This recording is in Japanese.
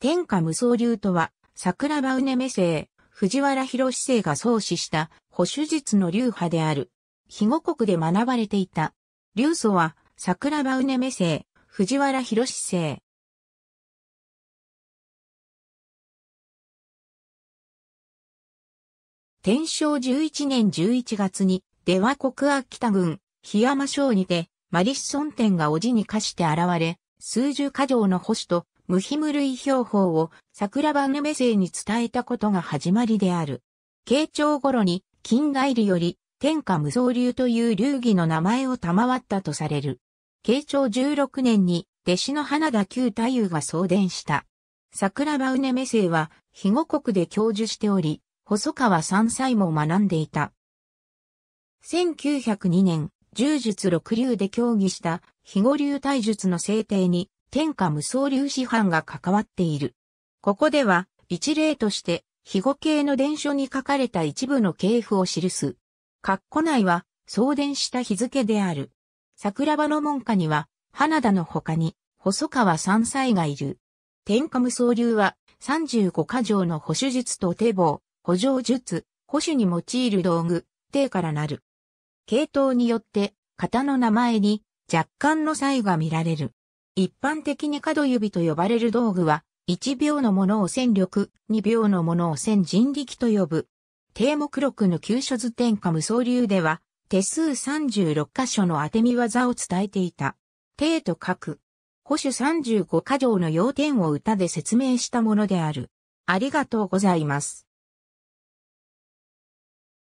天下無双流とは、桜庭梅目生、藤原博生が創始した保守術の流派である。肥後国で学ばれていた。流祖は、桜庭梅目生、藤原博生。天正11年11月に、出羽国秋田郡、檜山省にて、マリッソン店が叔父に課して現れ、数十箇条の保守とムヒム類標法を桜番梅生に伝えたことが始まりである。慶長頃に金代流より天下無双流という流儀の名前を賜ったとされる。慶長16年に弟子の花田旧太夫が送電した。桜庭梅ね生は、肥後国で教授しており、細川三歳も学んでいた。1902年、柔術六流で協議した、肥後流体術の制定に、天下無双流師範が関わっている。ここでは、一例として、肥後系の伝書に書かれた一部の系譜を記す。括弧内は、送電した日付である。桜庭の門下には、花田の他に、細川三妻がいる。天下無双流は、35箇条の保守術と手棒、補助術、保守に用いる道具、手からなる。系統によって、型の名前に若干の差異が見られる。一般的に角指と呼ばれる道具は、1秒のものを戦力、2秒のものを戦人力と呼ぶ。低目録の急所図天下無双流では、手数36箇所の当て見技を伝えていた。帝と書く。保守35箇条の要点を歌で説明したものである。ありがとうございます。